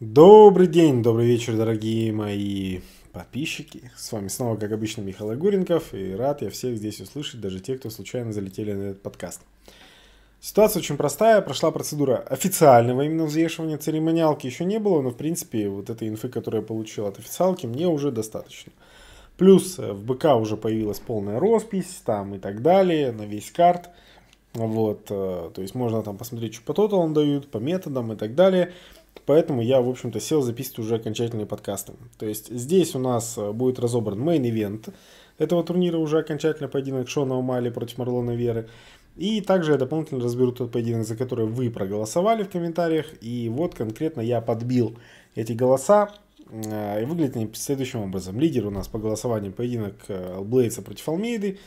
Добрый день, добрый вечер, дорогие мои подписчики. С вами снова, как обычно, Михаил Агуренков. И рад я всех здесь услышать, даже те, кто случайно залетели на этот подкаст. Ситуация очень простая. Прошла процедура официального именно взвешивания. Церемониалки еще не было, но, в принципе, вот этой инфы, которую я получил от официалки, мне уже достаточно. Плюс э, в БК уже появилась полная роспись там и так далее на весь карт. Вот, э, то есть можно там посмотреть, что по тоталам дают, по методам и так далее. Поэтому я, в общем-то, сел записывать уже окончательные подкасты. То есть здесь у нас э, будет разобран мейн-ивент этого турнира, уже окончательно поединок Шона Омали против Марлона Веры. И также я дополнительно разберу тот поединок, за который вы проголосовали в комментариях. И вот конкретно я подбил эти голоса. Э, и выглядит они следующим образом. Лидер у нас по голосованию поединок э, Блейдса против Алмейды.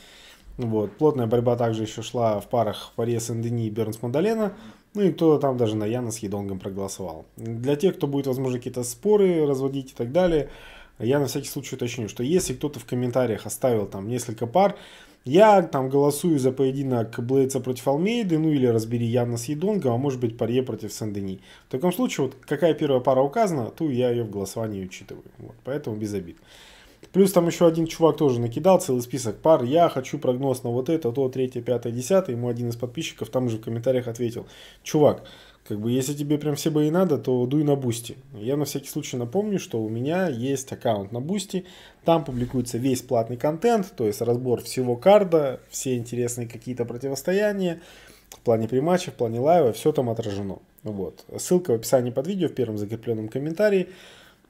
Вот. Плотная борьба также еще шла в парах Паре Сен-Дени и Бернс Мандалена. Ну и кто-то там даже на Яна с Едонгом проголосовал. Для тех, кто будет, возможно, какие-то споры разводить и так далее, я на всякий случай уточню, что если кто-то в комментариях оставил там несколько пар, я там голосую за поединок Блейдса против Алмейды, ну или разбери Яна с Едонгом, а может быть Парье против Сен-Дени. В таком случае, вот какая первая пара указана, ту я ее в голосовании учитываю. Вот, поэтому без обид. Плюс там еще один чувак тоже накидал целый список пар. Я хочу прогноз на вот это, то, третье, пятое, десятое. Ему один из подписчиков там же в комментариях ответил. Чувак, как бы, если тебе прям все бои надо, то дуй на Бусти. Я на всякий случай напомню, что у меня есть аккаунт на Бусти. Там публикуется весь платный контент, то есть разбор всего карда, все интересные какие-то противостояния. В плане приматча, в плане лайва, все там отражено. Вот. Ссылка в описании под видео, в первом закрепленном комментарии.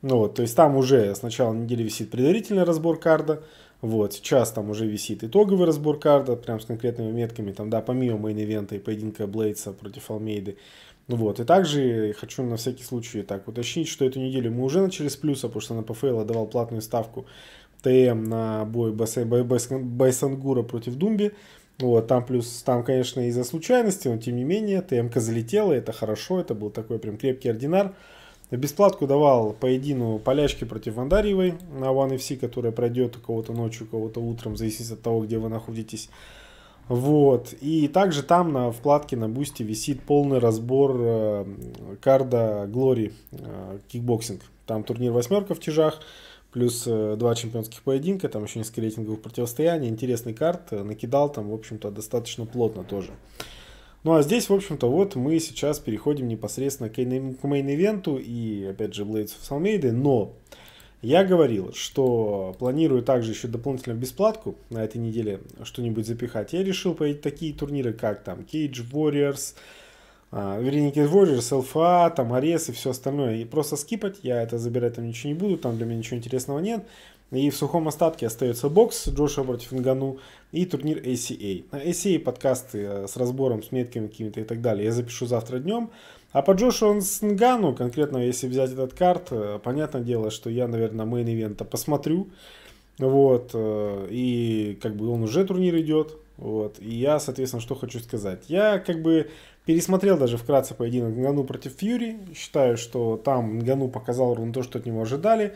Ну вот, то есть там уже с начала недели висит предварительный разбор карда, вот, сейчас там уже висит итоговый разбор карда, прям с конкретными метками, там, да, помимо мейн-ивента и поединка Блейдса против Алмейды. Ну вот, и также хочу на всякий случай так уточнить, что эту неделю мы уже начали с плюса, потому что на ПФЛ давал платную ставку ТМ на бой Байсангура против Думби. Вот, там плюс, там, конечно, из-за случайности, но тем не менее, ТМК залетела, это хорошо, это был такой прям крепкий ординар. Бесплатку давал поедину Полячки против Вандарьевой на One FC, которая пройдет у кого-то ночью, у кого-то утром, зависит от того, где вы находитесь. Вот. И также там на вкладке на бусте висит полный разбор э, карда Глори э, кикбоксинг. Там турнир восьмерка в тяжах, плюс э, два чемпионских поединка, там еще несколько рейтинговых противостояний, интересный карт, э, накидал там, в общем-то, достаточно плотно тоже. Э, ну а здесь, в общем-то, вот мы сейчас переходим непосредственно к мейн-ивенту и, опять же, Blades of Salmade, но я говорил, что планирую также еще дополнительно бесплатку на этой неделе что-нибудь запихать. Я решил поедать такие турниры, как там Cage Warriors, Uh, вернее, Никит Warriors, ЛФА, там, Арес и все остальное. И просто скипать, я это забирать там ничего не буду, там для меня ничего интересного нет. И в сухом остатке остается бокс Джошуа против Нгану и турнир ACA. На ACA подкасты э, с разбором, с метками какими-то и так далее я запишу завтра днем. А по Джошуа Нгану, конкретно если взять этот карт, э, понятное дело, что я, наверное, мейн-ивента посмотрю. Вот, э, и как бы он уже турнир идет, вот, и я, соответственно, что хочу сказать. Я как бы пересмотрел даже вкратце поединок Нгану против Фьюри, считаю, что там Нгану показал ровно то, что от него ожидали,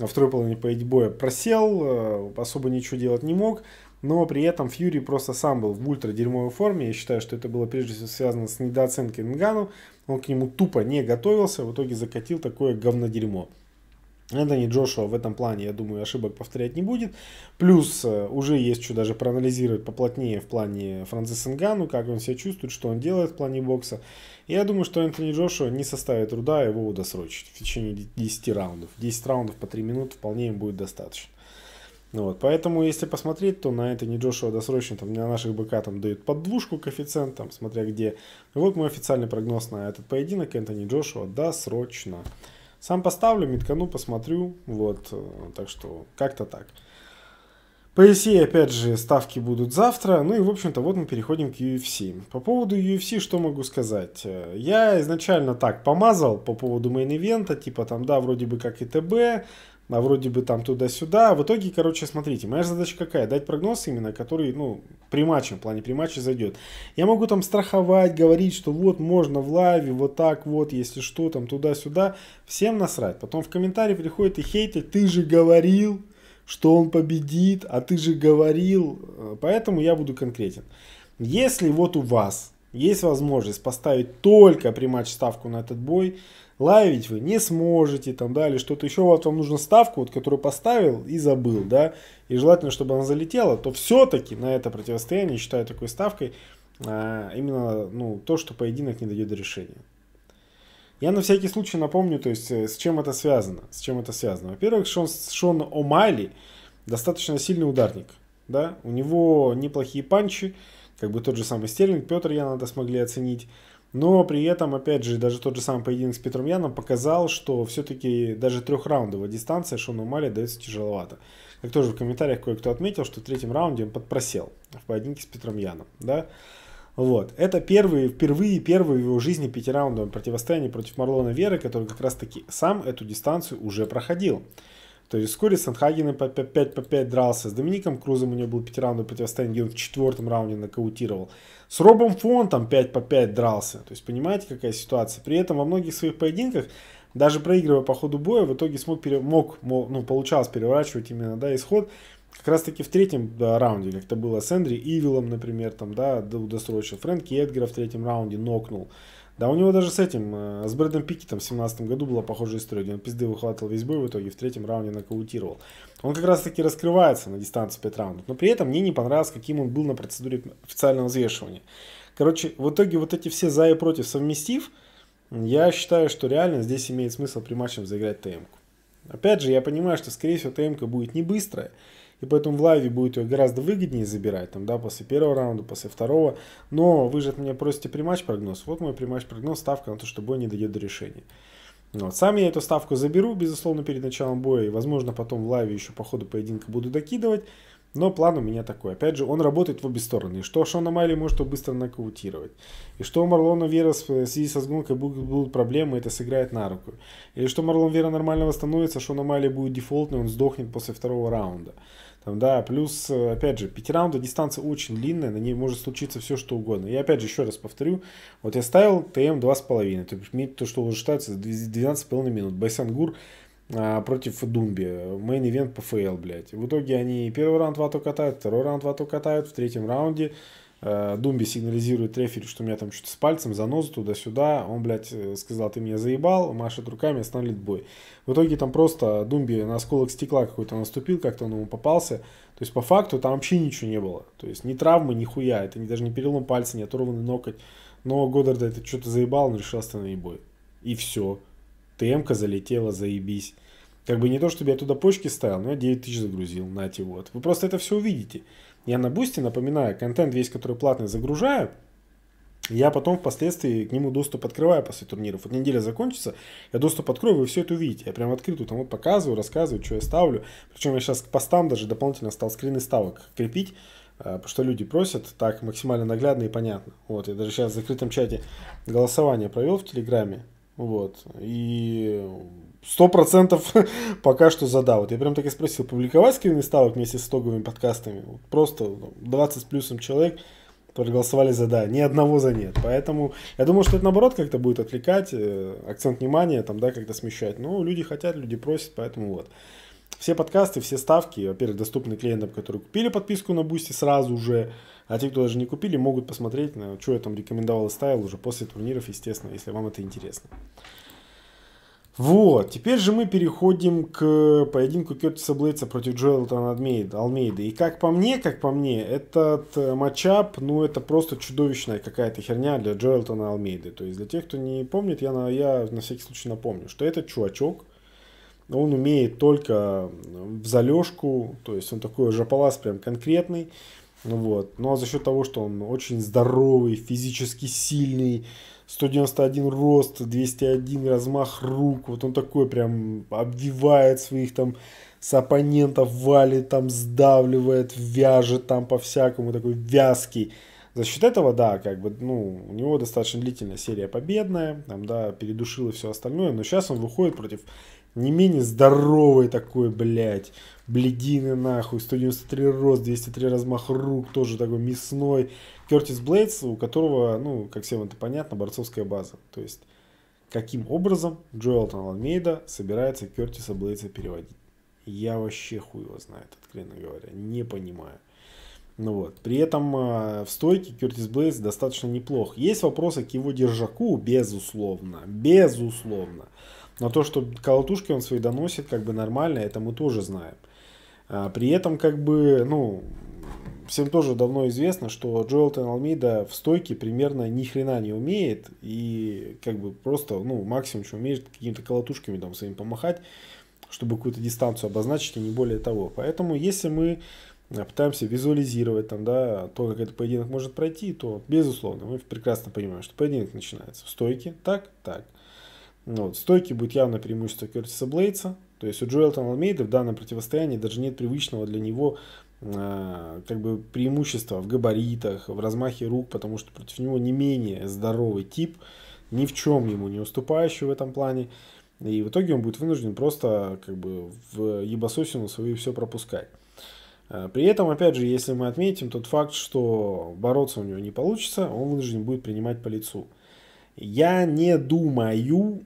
во второй половине боя просел, э, особо ничего делать не мог, но при этом Фьюри просто сам был в ультра дерьмовой форме. Я считаю, что это было прежде всего связано с недооценкой Нгану. Он к нему тупо не готовился, в итоге закатил такое говно дерьмо Энтони Джошуа в этом плане, я думаю, ошибок повторять не будет. Плюс э, уже есть что даже проанализировать поплотнее в плане Франциса Нгану, как он себя чувствует, что он делает в плане бокса. я думаю, что Энтони Джошуа не составит труда его удосрочить в течение 10 раундов. 10 раундов по 3 минуты вполне им будет достаточно. Ну вот, поэтому, если посмотреть, то на Энтони Джошуа досрочно там, на наших БК там дают подвушку коэффициентам, смотря где. Вот мой официальный прогноз на этот поединок Энтони Джошуа досрочно. Сам поставлю, меткану, посмотрю. Вот, э, так что как-то так. По EC, опять же, ставки будут завтра. Ну и, в общем-то, вот мы переходим к UFC. По поводу UFC что могу сказать? Э, я изначально так помазал по поводу мейн-ивента, типа там, да, вроде бы как и ТБ, а вроде бы там туда-сюда. А в итоге, короче, смотрите, моя задача какая? Дать прогноз именно, который, ну, при матче, в плане при матче зайдет. Я могу там страховать, говорить, что вот можно в лайве, вот так вот, если что, там туда-сюда. Всем насрать. Потом в комментарии приходит и хейтит, ты же говорил, что он победит, а ты же говорил. Э, поэтому я буду конкретен. Если вот у вас есть возможность поставить только при матч ставку на этот бой, лавить вы не сможете, там далее что-то еще, вот вам нужна ставку, вот, которую поставил и забыл, да, и желательно, чтобы она залетела, то все-таки на это противостояние, считаю такой ставкой, а, именно, ну, то, что поединок не дойдет до решения. Я на всякий случай напомню, то есть, э, с чем это связано, с чем это связано. Во-первых, Шон, Шон О'Майли достаточно сильный ударник, да, у него неплохие панчи, как бы тот же самый Стерлинг, Петр Яната смогли оценить. Но при этом, опять же, даже тот же самый поединок с Петром Яном показал, что все-таки даже трехраундовая дистанция Шону Мали дается тяжеловато. Как тоже в комментариях кое-кто отметил, что в третьем раунде он подпросел в поединке с Петром Яном. Да? Вот. Это первые, впервые первые в его жизни пятираундовое противостояние против Марлона Веры, который как раз таки сам эту дистанцию уже проходил. То есть вскоре с Санхагеном по 5 по 5 дрался, с Домиником Крузом у него был пятираундовый противостояние, где он в четвертом раунде нокаутировал. С Робом Фонтом 5 по 5 дрался. То есть понимаете, какая ситуация. При этом во многих своих поединках, даже проигрывая по ходу боя, в итоге смог, пере... мог, ну, получалось переворачивать именно, да, исход. Как раз таки в третьем да, раунде, как это было с Эндри Ивилом, например, там, да, удосрочил. Фрэнки Эдгара в третьем раунде нокнул. Да, у него даже с этим, э, с Брэдом Пикетом в 17 году была похожая история, где он пизды выхватывал весь бой, в итоге в третьем раунде нокаутировал. Он как раз таки раскрывается на дистанции 5 раундов, но при этом мне не понравилось, каким он был на процедуре официального взвешивания. Короче, в итоге вот эти все за и против совместив, я считаю, что реально здесь имеет смысл при матче заиграть ТМ-ку. Опять же, я понимаю, что, скорее всего, тм будет не быстрая, и поэтому в лайве будет ее гораздо выгоднее забирать, там, да, после первого раунда, после второго, но вы же от меня просите приматч прогноз, вот мой приматч прогноз, ставка на то, что бой не дойдет до решения. Ну вот. Сам я эту ставку заберу, безусловно, перед началом боя, и, возможно, потом в лайве еще по ходу поединка буду докидывать, но план у меня такой. Опять же, он работает в обе стороны. И что Шона Майли может его быстро нокаутировать. И что у Марлона Вера э, в связи со сгонкой будут, будут проблемы, это сыграет на руку. Или что Марлон Вера нормально восстановится, Шона Майли будет дефолтный, он сдохнет после второго раунда. Там, да, плюс, э, опять же, пятираунда дистанция очень длинная, на ней может случиться все, что угодно. Я опять же, еще раз повторю, вот я ставил ТМ 2,5, то есть то, что уже считается 12,5 минут. Байсангур а, против Думби, мейн-ивент по ФЛ, блядь. В итоге они первый раунд вату катают, второй раунд вату катают, в третьем раунде Э, Думби сигнализирует рефери, что у меня там что-то с пальцем, заноза туда-сюда. Он, блядь, э, сказал, ты меня заебал, машет руками, останавливает бой. В итоге там просто Думби на осколок стекла какой-то наступил, как-то он ему попался. То есть по факту там вообще ничего не было. То есть ни травмы, ни хуя. Это не даже не перелом пальца, не оторванный ноготь. Но Годдарда это что-то заебал, он решил остановить бой. И все. ТМ-ка залетела, заебись. Как бы не то, чтобы я туда почки ставил, но я 9 тысяч загрузил, нате вот. Вы просто это все увидите. Я на бусте, напоминаю, контент весь, который платный, загружаю, я потом впоследствии к нему доступ открываю после турниров. Вот неделя закончится, я доступ открою, вы все это увидите. Я прям открытую там вот показываю, рассказываю, что я ставлю. Причем я сейчас к постам даже дополнительно стал скрины ставок крепить, э, потому что люди просят так максимально наглядно и понятно. Вот, я даже сейчас в закрытом чате голосование провел в Телеграме. Вот, и сто процентов пока что за Вот я прям так и спросил, публиковать скрины ставок вместе с итоговыми подкастами? Вот просто 20 ну, с плюсом человек проголосовали за да, ни одного за нет. Поэтому я думаю, что это наоборот как-то будет отвлекать, э, акцент внимания там, да, как-то смещать. Но ну, люди хотят, люди просят, поэтому вот. Все подкасты, все ставки, во-первых, доступны клиентам, которые купили подписку на Бусти сразу же, а те, кто даже не купили, могут посмотреть, на что я там рекомендовал и ставил уже после турниров, естественно, если вам это интересно. Вот, теперь же мы переходим к поединку Кертиса Блейдса против Джоэлтона Алмейда. И как по мне, как по мне, этот э, матчап, ну это просто чудовищная какая-то херня для Джоэлтона Алмейды. То есть для тех, кто не помнит, я на, я на всякий случай напомню, что этот чувачок, он умеет только в залежку, то есть он такой жополаз прям конкретный. Вот. Ну а за счет того, что он очень здоровый, физически сильный, 191 рост, 201 размах рук. Вот он такой прям обвивает своих там с оппонентов, валит там, сдавливает, вяжет там по-всякому, такой вязкий. За счет этого, да, как бы, ну, у него достаточно длительная серия победная, там, да, передушил и все остальное, но сейчас он выходит против не менее здоровый такой, блядь, бледины нахуй, 193 рост, 203 размах рук, тоже такой мясной. Кертис Блейдс, у которого, ну, как всем это понятно, борцовская база. То есть, каким образом Джоэлтон Алмейда собирается Кертиса Блейдса переводить? Я вообще хуй его знает, откровенно говоря, не понимаю. Ну вот. При этом а, в стойке Кертис Блейз достаточно неплох. Есть вопросы к его держаку, безусловно. Безусловно. Но то, что колотушки он свои доносит, как бы нормально, это мы тоже знаем. А, при этом, как бы, ну, всем тоже давно известно, что Джоэлтон Алмейда в стойке примерно ни хрена не умеет. И как бы просто, ну, максимум, что умеет, какими-то колотушками там своим помахать, чтобы какую-то дистанцию обозначить, и не более того. Поэтому, если мы а, пытаемся визуализировать там, да, то, как этот поединок может пройти, то, безусловно, мы прекрасно понимаем, что поединок начинается в стойке, так, так – ну, вот, стойки будет явно преимущество Кертиса Блейдса. То есть у Джоэлтона Алмейда в данном противостоянии даже нет привычного для него э, как бы преимущества в габаритах, в размахе рук, потому что против него не менее здоровый тип, ни в чем ему не уступающий в этом плане. И в итоге он будет вынужден просто как бы в ебасосину свою все пропускать. Э, при этом, опять же, если мы отметим тот факт, что бороться у него не получится, он вынужден будет принимать по лицу. Я не думаю,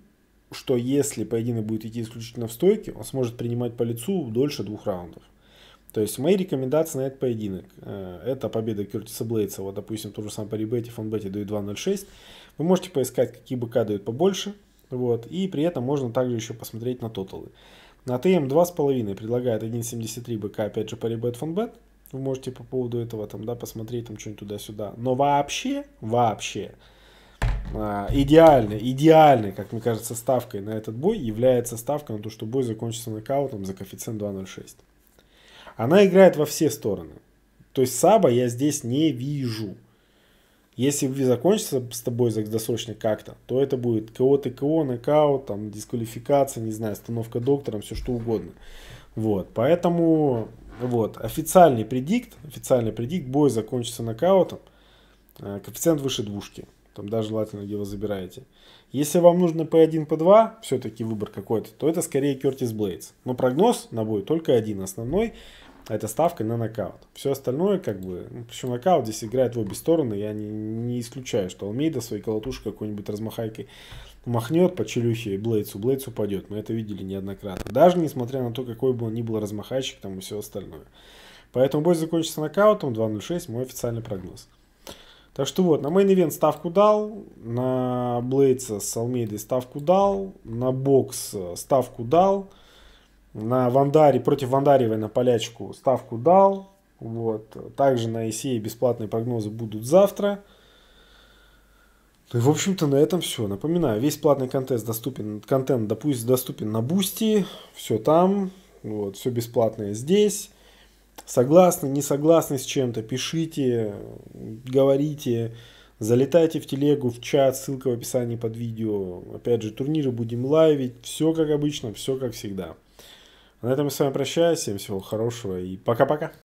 что если поединок будет идти исключительно в стойке, он сможет принимать по лицу дольше двух раундов. То есть мои рекомендации на этот поединок. Э, это победа Кертиса Блейдса. Вот, допустим, тот же сам по ребете, фанбете дают 2.06. Вы можете поискать, какие БК дают побольше. Вот. И при этом можно также еще посмотреть на тоталы. На ТМ 2.5 предлагает 1.73 БК, опять же, по ребет фанбет. Вы можете по поводу этого там, да, посмотреть там что-нибудь туда-сюда. Но вообще, вообще, а, идеальной, идеальной, как мне кажется, ставкой на этот бой является ставка на то, что бой закончится нокаутом за коэффициент 2.06. Она играет во все стороны. То есть Саба я здесь не вижу. Если закончится с тобой досрочно как-то, то это будет КО, ТКО, нокаут, там, дисквалификация, не знаю, остановка доктором, все что угодно. Вот, поэтому, вот, официальный предикт, официальный предикт, бой закончится нокаутом, а, коэффициент выше двушки. Там, даже желательно, где вы забираете. Если вам нужно P1, P2, все-таки выбор какой-то, то это скорее Кертис Блейдс. Но прогноз на бой только один основной, это ставка на нокаут. Все остальное, как бы, ну, причем нокаут здесь играет в обе стороны, я не, не исключаю, что Алмейда своей колотушкой какой-нибудь размахайкой махнет по челюхе и Блейдсу, Блейдс упадет. Мы это видели неоднократно. Даже несмотря на то, какой бы он ни был размахайщик там и все остальное. Поэтому бой закончится нокаутом 2.06, мой официальный прогноз. Так что вот, на мейн-ивент ставку дал, на Блейдса с Алмейдой ставку дал, на Бокс ставку дал, на Вандари, против Вандаревой на Полячку ставку дал. Вот. Также на ICA бесплатные прогнозы будут завтра. Ну и, в общем-то, на этом все. Напоминаю, весь платный контент доступен, контент допустим, доступен на Бусти, все там, вот, все бесплатное здесь согласны, не согласны с чем-то, пишите, говорите, залетайте в телегу, в чат, ссылка в описании под видео. Опять же, турниры будем лайвить, все как обычно, все как всегда. На этом я с вами прощаюсь, всем всего хорошего и пока-пока.